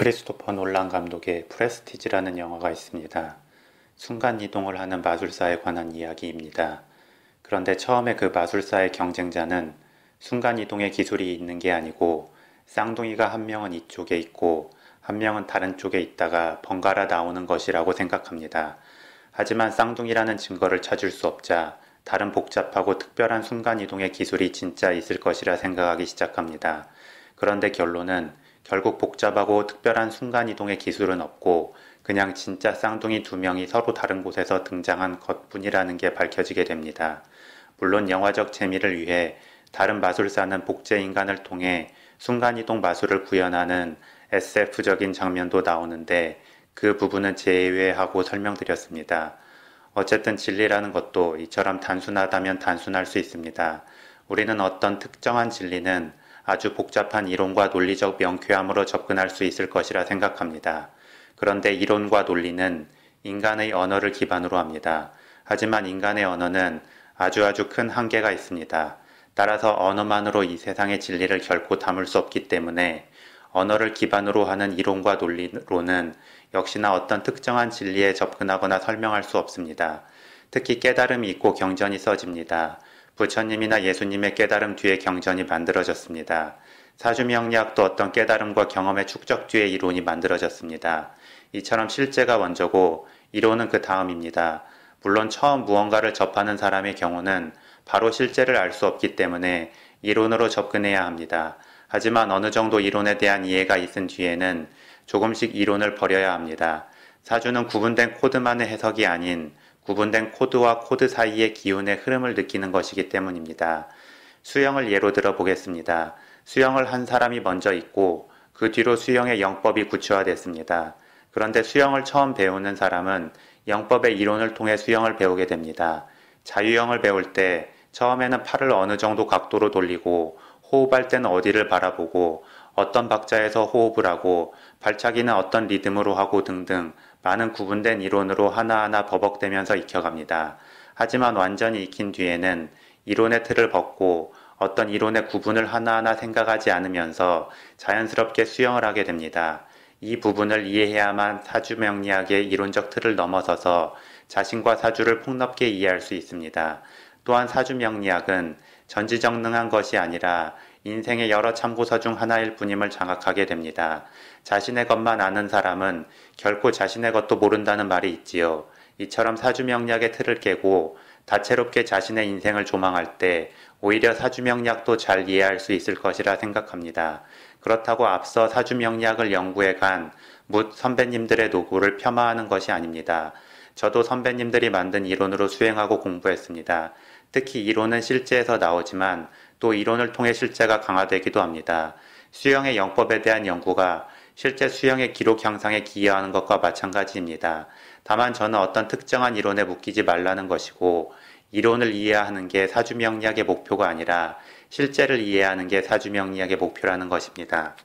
크리스토퍼 놀란 감독의 프레스티지라는 영화가 있습니다. 순간이동을 하는 마술사에 관한 이야기입니다. 그런데 처음에 그 마술사의 경쟁자는 순간이동의 기술이 있는 게 아니고 쌍둥이가 한 명은 이쪽에 있고 한 명은 다른 쪽에 있다가 번갈아 나오는 것이라고 생각합니다. 하지만 쌍둥이라는 증거를 찾을 수 없자 다른 복잡하고 특별한 순간이동의 기술이 진짜 있을 것이라 생각하기 시작합니다. 그런데 결론은 결국 복잡하고 특별한 순간이동의 기술은 없고 그냥 진짜 쌍둥이 두 명이 서로 다른 곳에서 등장한 것뿐이라는 게 밝혀지게 됩니다. 물론 영화적 재미를 위해 다른 마술사는 복제 인간을 통해 순간이동 마술을 구현하는 SF적인 장면도 나오는데 그 부분은 제외하고 설명드렸습니다. 어쨌든 진리라는 것도 이처럼 단순하다면 단순할 수 있습니다. 우리는 어떤 특정한 진리는 아주 복잡한 이론과 논리적 명쾌함으로 접근할 수 있을 것이라 생각합니다. 그런데 이론과 논리는 인간의 언어를 기반으로 합니다. 하지만 인간의 언어는 아주 아주 큰 한계가 있습니다. 따라서 언어만으로 이 세상의 진리를 결코 담을 수 없기 때문에 언어를 기반으로 하는 이론과 논리로는 역시나 어떤 특정한 진리에 접근하거나 설명할 수 없습니다. 특히 깨달음이 있고 경전이 써집니다. 부처님이나 예수님의 깨달음 뒤에 경전이 만들어졌습니다. 사주명리학도 어떤 깨달음과 경험의 축적 뒤에 이론이 만들어졌습니다. 이처럼 실제가 먼저고 이론은 그 다음입니다. 물론 처음 무언가를 접하는 사람의 경우는 바로 실제를 알 수 없기 때문에 이론으로 접근해야 합니다. 하지만 어느 정도 이론에 대한 이해가 있은 뒤에는 조금씩 이론을 버려야 합니다. 사주는 구분된 코드만의 해석이 아닌 구분된 코드와 코드 사이의 기운의 흐름을 느끼는 것이기 때문입니다. 수영을 예로 들어 보겠습니다. 수영을 한 사람이 먼저 있고 그 뒤로 수영의 영법이 구체화됐습니다. 그런데 수영을 처음 배우는 사람은 영법의 이론을 통해 수영을 배우게 됩니다. 자유형을 배울 때 처음에는 팔을 어느 정도 각도로 돌리고 호흡할 때는 어디를 바라보고 어떤 박자에서 호흡을 하고 발차기는 어떤 리듬으로 하고 등등 많은 구분된 이론으로 하나하나 버벅대면서 익혀갑니다. 하지만 완전히 익힌 뒤에는 이론의 틀을 벗고 어떤 이론의 구분을 하나하나 생각하지 않으면서 자연스럽게 수영을 하게 됩니다. 이 부분을 이해해야만 사주 명리학의 이론적 틀을 넘어서서 자신과 사주를 폭넓게 이해할 수 있습니다. 또한 사주 명리학은 전지적능한 것이 아니라 인생의 여러 참고서 중 하나일 뿐임을 장악하게 됩니다. 자신의 것만 아는 사람은 결코 자신의 것도 모른다는 말이 있지요. 이처럼 사주명략의 틀을 깨고 다채롭게 자신의 인생을 조망할 때 오히려 사주명략도 잘 이해할 수 있을 것이라 생각합니다. 그렇다고 앞서 사주명략을 연구해 간 묻 선배님들의 노고를 폄하하는 것이 아닙니다. 저도 선배님들이 만든 이론으로 수행하고 공부했습니다. 특히 이론은 실제에서 나오지만 또 이론을 통해 실제가 강화되기도 합니다. 수영의 영법에 대한 연구가 실제 수영의 기록 향상에 기여하는 것과 마찬가지입니다. 다만 저는 어떤 특정한 이론에 묶이지 말라는 것이고 이론을 이해하는 게 사주명리학의 목표가 아니라 실제를 이해하는 게 사주명리학의 목표라는 것입니다.